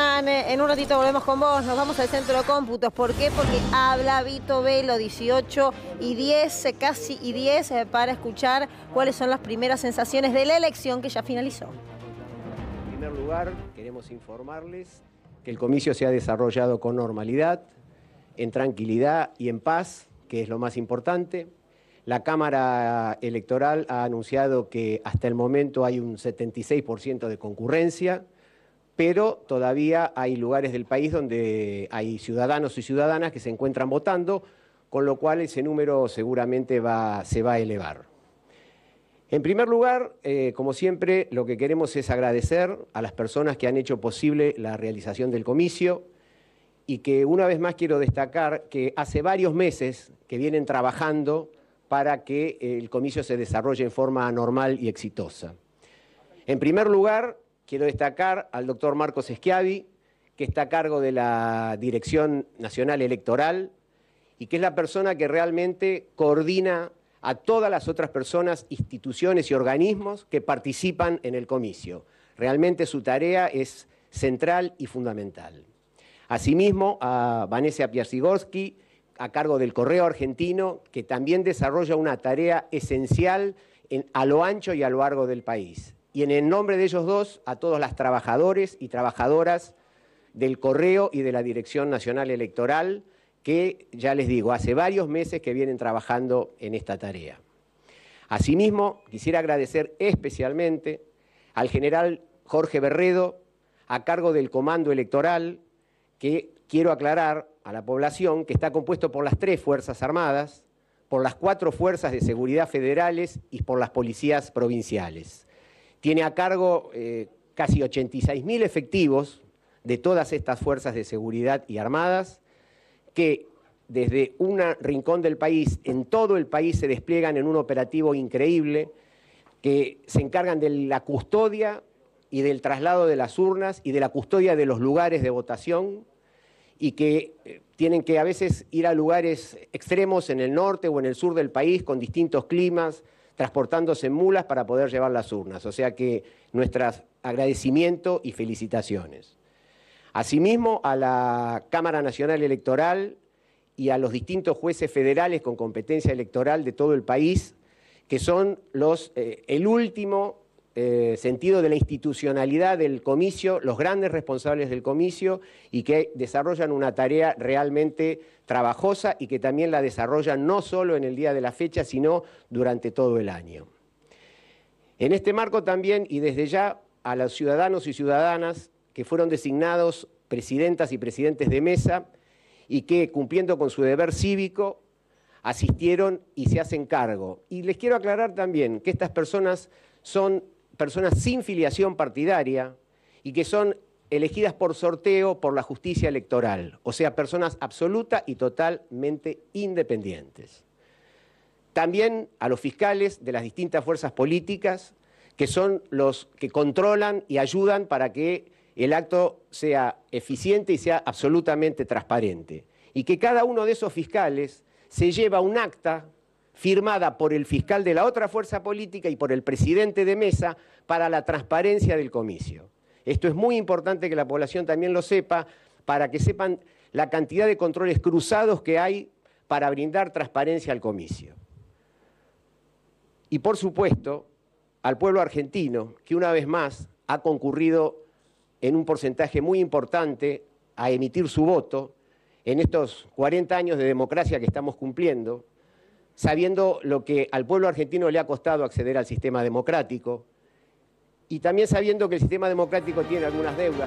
en un ratito volvemos con vos, nos vamos al centro de cómputos. ¿Por qué? Porque habla Vito Velo, 18 y 10, eh, casi y 10, eh, para escuchar cuáles son las primeras sensaciones de la elección que ya finalizó. En primer lugar, queremos informarles que el comicio se ha desarrollado con normalidad, en tranquilidad y en paz, que es lo más importante. La Cámara Electoral ha anunciado que hasta el momento hay un 76% de concurrencia pero todavía hay lugares del país donde hay ciudadanos y ciudadanas que se encuentran votando, con lo cual ese número seguramente va, se va a elevar. En primer lugar, eh, como siempre, lo que queremos es agradecer a las personas que han hecho posible la realización del comicio y que una vez más quiero destacar que hace varios meses que vienen trabajando para que el comicio se desarrolle en forma normal y exitosa. En primer lugar, quiero destacar al doctor Marcos Eschiavi, que está a cargo de la Dirección Nacional Electoral y que es la persona que realmente coordina a todas las otras personas, instituciones y organismos que participan en el comicio. Realmente su tarea es central y fundamental. Asimismo, a Vanessa Piacigorsky, a cargo del Correo Argentino, que también desarrolla una tarea esencial a lo ancho y a lo largo del país y en el nombre de ellos dos, a todos las trabajadores y trabajadoras del Correo y de la Dirección Nacional Electoral, que ya les digo, hace varios meses que vienen trabajando en esta tarea. Asimismo, quisiera agradecer especialmente al general Jorge Berredo, a cargo del Comando Electoral, que quiero aclarar a la población que está compuesto por las tres Fuerzas Armadas, por las cuatro Fuerzas de Seguridad Federales y por las Policías Provinciales. Tiene a cargo eh, casi 86.000 efectivos de todas estas fuerzas de seguridad y armadas que desde un rincón del país, en todo el país, se despliegan en un operativo increíble que se encargan de la custodia y del traslado de las urnas y de la custodia de los lugares de votación y que eh, tienen que a veces ir a lugares extremos en el norte o en el sur del país con distintos climas, transportándose en mulas para poder llevar las urnas. O sea que nuestras agradecimiento y felicitaciones. Asimismo, a la Cámara Nacional Electoral y a los distintos jueces federales con competencia electoral de todo el país, que son los, eh, el último eh, sentido de la institucionalidad del comicio, los grandes responsables del comicio y que desarrollan una tarea realmente trabajosa y que también la desarrollan no solo en el día de la fecha, sino durante todo el año. En este marco también y desde ya a los ciudadanos y ciudadanas que fueron designados presidentas y presidentes de mesa y que cumpliendo con su deber cívico asistieron y se hacen cargo. Y les quiero aclarar también que estas personas son personas sin filiación partidaria y que son elegidas por sorteo por la justicia electoral, o sea, personas absoluta y totalmente independientes. También a los fiscales de las distintas fuerzas políticas, que son los que controlan y ayudan para que el acto sea eficiente y sea absolutamente transparente. Y que cada uno de esos fiscales se lleva un acta firmada por el fiscal de la otra fuerza política y por el presidente de mesa para la transparencia del comicio. Esto es muy importante que la población también lo sepa, para que sepan la cantidad de controles cruzados que hay para brindar transparencia al comicio. Y por supuesto, al pueblo argentino, que una vez más ha concurrido en un porcentaje muy importante a emitir su voto en estos 40 años de democracia que estamos cumpliendo, sabiendo lo que al pueblo argentino le ha costado acceder al sistema democrático y también sabiendo que el sistema democrático tiene algunas deudas.